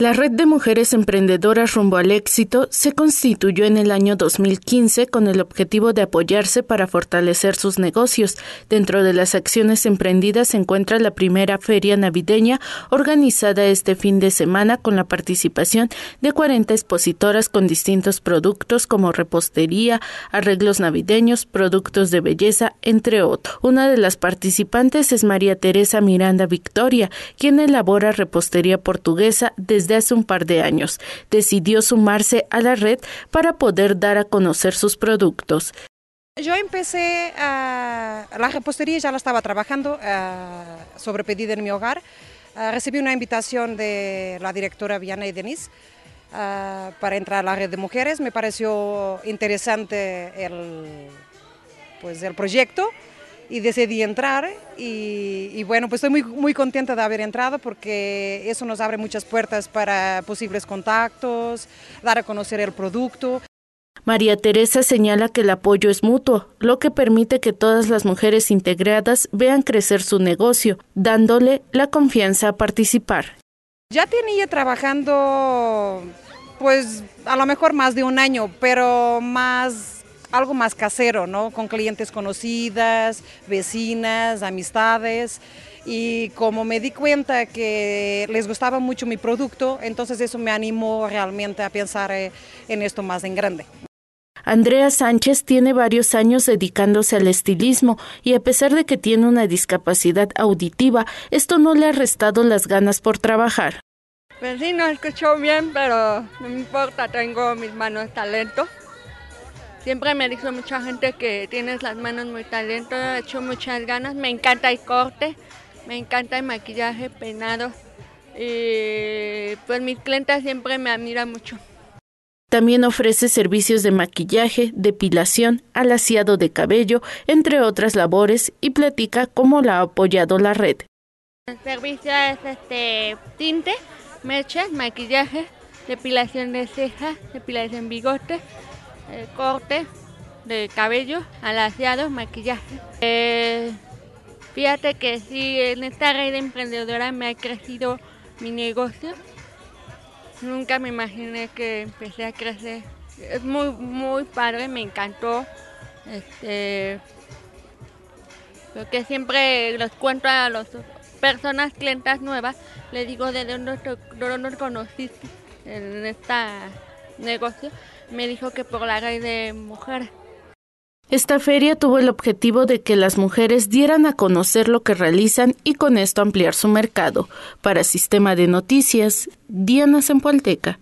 La Red de Mujeres Emprendedoras rumbo al éxito se constituyó en el año 2015 con el objetivo de apoyarse para fortalecer sus negocios. Dentro de las acciones emprendidas se encuentra la primera feria navideña organizada este fin de semana con la participación de 40 expositoras con distintos productos como repostería, arreglos navideños, productos de belleza, entre otros. Una de las participantes es María Teresa Miranda Victoria, quien elabora repostería portuguesa desde hace un par de años, decidió sumarse a la red para poder dar a conocer sus productos. Yo empecé a la repostería, ya la estaba trabajando sobre pedido en mi hogar. recibí una invitación de la directora Viana y Denis para entrar a la red de mujeres. Me pareció interesante pues, el proyecto y decidí entrar y, bueno, pues estoy muy, muy contenta de haber entrado porque eso nos abre muchas puertas para posibles contactos, dar a conocer el producto. María Teresa señala que el apoyo es mutuo, lo que permite que todas las mujeres integradas vean crecer su negocio, dándole la confianza a participar. Ya tenía trabajando, pues a lo mejor más de un año, pero más algo más casero, ¿no? Con clientes conocidas, vecinas, amistades. Y como me di cuenta que les gustaba mucho mi producto, entonces eso me animó realmente a pensar eh, en esto más en grande. Andrea Sánchez tiene varios años dedicándose al estilismo y a pesar de que tiene una discapacidad auditiva, esto no le ha restado las ganas por trabajar. Pues sí, no escucho bien, pero no me importa, tengo mis manos talentos Siempre me dicho mucha gente que tienes las manos muy talentosas, he hecho muchas ganas, me encanta el corte, me encanta el maquillaje, penado Y pues mis clientes siempre me admiran mucho. También ofrece servicios de maquillaje, depilación, alaciado de cabello, entre otras labores, y platica cómo la ha apoyado la red. El servicio es este tinte, mechas, maquillaje, depilación de cejas, depilación bigote, corte de cabello, alaciado, maquillaje. Eh, fíjate que sí, en esta red de emprendedora me ha crecido mi negocio. Nunca me imaginé que empecé a crecer. Es muy, muy padre, me encantó. Este, lo que siempre los cuento a las personas, clientas nuevas, les digo de dónde, de conociste en este negocio me dijo que por la de mujer. Esta feria tuvo el objetivo de que las mujeres dieran a conocer lo que realizan y con esto ampliar su mercado. Para Sistema de Noticias, Diana Zempoalteca.